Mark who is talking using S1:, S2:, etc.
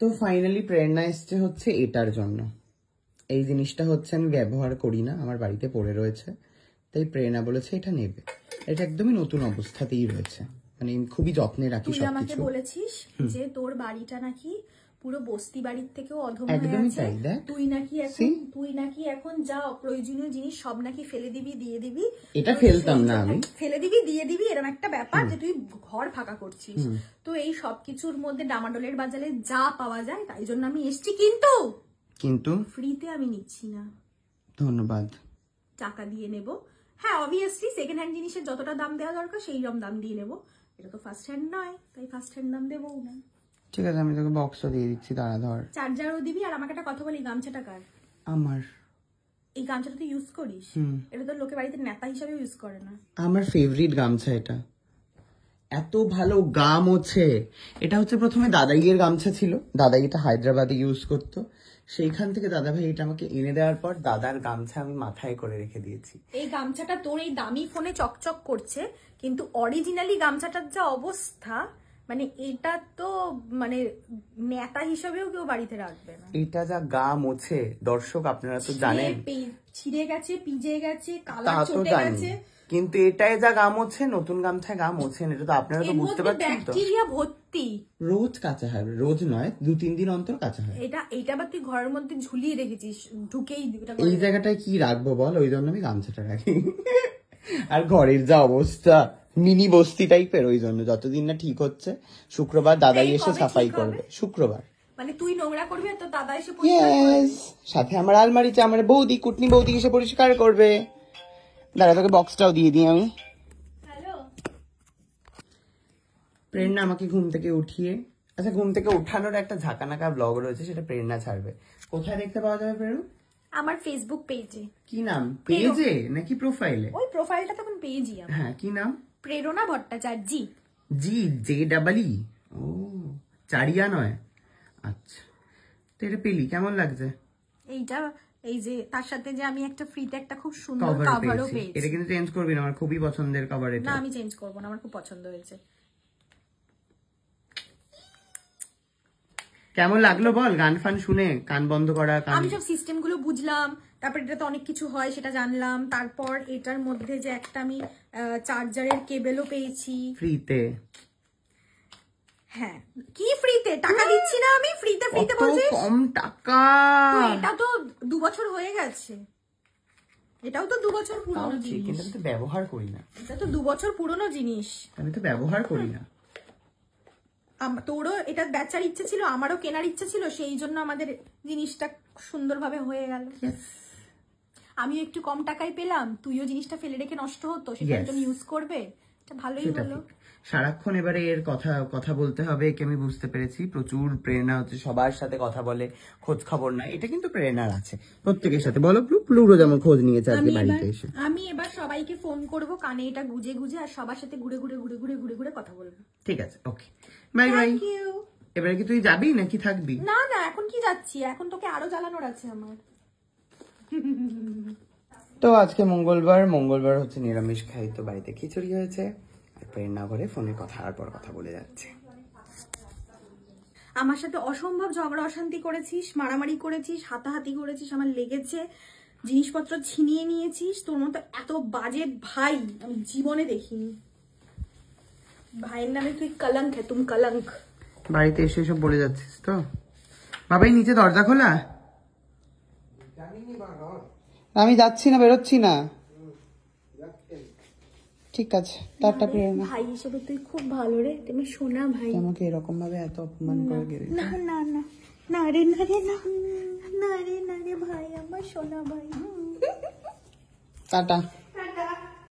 S1: তো ফাইনালি প্রেরণা এসছে হচ্ছে এটার জন্য এই জিনিসটা হচ্ছে আমি ব্যবহার করি না আমার বাড়িতে পড়ে রয়েছে তাই প্রেরণা বলেছে এটা নেবে এটা একদমই নতুন অবস্থাতেই রয়েছে মানে খুবই যত্নে রাখি আমাকে
S2: বলেছিস যে তোর বাড়িটা নাকি পুরো বস্তি বাড়ির থেকেও অধম তুই নাকি এখন তুই নাকি এখন যা অপ্রয়োজনীয় জিনিস সব নাকি ফেলে দিবি দিয়ে দিবি এটা ফেলতাম না আমি হ্যাঁ, ফেলে দিবি দিয়ে দিবি এরকম একটা ব্যাপার যে তুই ঘর ফাঁকা করছিস তো এই সবকিছুর মধ্যে ডামাডোলের বাজারে যা পাওয়া যায় তাই জন্য আমি এসছি কিন্তু কিন্তু ফ্রিতে আমি নিচ্ছি না ধন্যবাদ টাকা দিয়ে নেব হ্যাঁ অবভিয়াসলি সেকেন্ড হ্যান্ড জিনিসের যতটা দাম দেওয়া দরকার সেই রকম দাম দিয়ে নেব এটা তো ফার্স্ট হ্যান্ড নয় তাই ফার্স্ট হ্যান্ড দাম দেবও না
S1: ঠিক আছে আমি তোকে বক্সও দিয়ে দিচ্ছি দাঁড়া ধর
S2: চার্জারও দিবি আর আমাকে একটা কথা বলি গামছাটা কার আমার এই গামছাটা তুই ইউজ করিস এটা তো লোকে বাড়িতে নেতা হিসাবে ইউজ করে না
S1: আমার ফেভারিট গামছা এটা এত ভালো গাম হচ্ছে এটা হচ্ছে প্রথমে দাদাইয়ের গামছা ছিল দাদাই এটা হায়দ্রাবাদে ইউজ করতো সেইখান থেকে দাদা ভাই এটা আমাকে এনে দেওয়ার পর দাদার গামছা আমি মাথায় করে রেখে দিয়েছি
S2: এই গামছাটা তোর এই দামি ফোনে চকচক করছে কিন্তু অরিজিনালি গামছাটার যা অবস্থা মানে এটা তো মানে নেতা হিসেবেও কেউ বাড়িতে রাখবে না
S1: এটা যা গা মোছে দর্শক আপনারা তো জানেন
S2: ছিঁড়ে গেছে পিজে গেছে কালার চটে গেছে
S1: কিন্তু এটাই যা গাম হচ্ছে নতুন গামছায় গাম হচ্ছে এটা তো আপনারা তো বুঝতে পারছেন তো ব্যাকটেরিয়া ভর্তি রোজ কাঁচা হয় রোজ নয় দু তিন দিন অন্তর কাঁচা হয়
S2: এটা এটা বাকি ঘরের মধ্যে ঝুলিয়ে রেখেছিস ঢুকেই
S1: এই জায়গাটায় কি রাখবো বল ওই জন্য আমি গামছাটা রাখি আর ঘরের যা অবস্থা মিনি বস্তি টাইপের ওই জন্য যতদিন না ঠিক হচ্ছে শুক্রবার দাদাই এসে সাফাই করবে শুক্রবার মানে সাথে আমার আলমারিতে আমার বৌদি কুটনি বৌদি এসে পরিষ্কার করবে দাদা তোকে বক্সটাও দিয়ে দিই আমি প্রেরণা আমাকে ঘুম থেকে উঠিয়ে আচ্ছা ঘুম থেকে উঠানোর একটা ঝাঁকানাকা ব্লগ রয়েছে সেটা প্রেরণা ছাড়বে কোথায় দেখতে পাওয়া যাবে প্রেরণা
S2: আমার ফেসবুক পেজে কি নাম পেজে
S1: নাকি প্রোফাইলে
S2: ওই প্রোফাইলটা তখন পেজই হ্যাঁ কি নাম Prerna Bhattacharya
S1: G J double E O চারিয়া নয় আচ্ছা তেরে পেলি কেমন লাগছে
S2: এইটা এই যে তার সাথে যে আমি একটা ফ্রিতে একটা খুব সুন্দর কভারও পেয়েছি এটা কিন্তু চেঞ্জ
S1: করবি না আমার খুবই পছন্দের কভার এটা না আমি
S2: চেঞ্জ করব না আমার খুব পছন্দ হয়েছে
S1: কেমন লাগলো বল গান ফান শুনে কান বন্ধ করা আমি সব
S2: সিস্টেম গুলো বুঝলাম তারপর এটাতে অনেক কিছু হয় সেটা জানলাম তারপর এটার মধ্যে যে একটা আমি চার্জারের কেবেলও পেয়েছি ফ্রিতে হ্যাঁ কি ফ্রিতে টাকা দিচ্ছি না আমি ফ্রিতে ফ্রিতে বলছিস কম
S1: টাকা এটা
S2: তো দু বছর হয়ে গেছে এটাও তো দু বছর পুরনো জিনিস কিন্তু আমি
S1: ব্যবহার করি না
S2: এটা তো দু বছর পুরনো জিনিস
S1: আমি তো ব্যবহার করি না
S2: তোরও এটা বেচার ইচ্ছে ছিল আমারও কেনার ইচ্ছে ছিল সেই জন্য আমাদের জিনিসটা সুন্দরভাবে হয়ে গেল আমি একটু কম টাকায় পেলাম তুইও জিনিসটা ফেলে রেখে নষ্ট হতো সেটার জন্য ইউজ করবে এটা ভালোই হলো
S1: সারাক্ষণ এবারে এর কথা কথা বলতে হবে কি আমি বুঝতে পেরেছি প্রচুর প্রেরণা হচ্ছে সবার সাথে কথা বলে খোঁজ খবর না এটা কিন্তু প্রেরণার আছে প্রত্যেকের সাথে বলো প্লুরো যেমন খোঁজ নিয়ে আজকে বাড়িতে এসে
S2: আমি এবার সবাইকে ফোন করব কানে এটা গুজে গুজে আর সবার সাথে ঘুরে ঘুরে ঘুরে ঘুরে ঘুরে ঘুরে কথা বলবো
S1: ঠিক আছে ওকে বাই বাই এবারে কি তুই যাবি নাকি থাকবি
S2: না না এখন কি যাচ্ছি এখন তোকে আরো জ্বালানোর আছে আমার
S1: তো আজকে মঙ্গলবার মঙ্গলবার হচ্ছে নিরামিষ খাই তো বাড়িতে খিচুড়ি হয়েছে আর না করে ফোনে কথা আর পর কথা বলে যাচ্ছে
S2: আমার সাথে অসম্ভব ঝগড়া অশান্তি করেছিস মারামারি করেছিস হাতাহাতি করেছিস আমার লেগেছে জিনিসপত্র ছিনিয়ে নিয়েছিস তোর মতো এত বাজে ভাই আমি জীবনে দেখিনি ভাইয়ের নামে তুই কলঙ্ক হ্যাঁ তুমি কলঙ্ক
S1: বাড়িতে এসে এসব বলে যাচ্ছিস তো বাবাই নিচে দরজা খোলা আমি যাচ্ছি না বেরোচ্ছি না ঠিক আছে টাটা
S2: তুই খুব ভালো রে তুমি ভাই আমাকে
S1: এত অপমান না
S2: না না না রে না রে ভাই আমার ভাই
S1: টাটা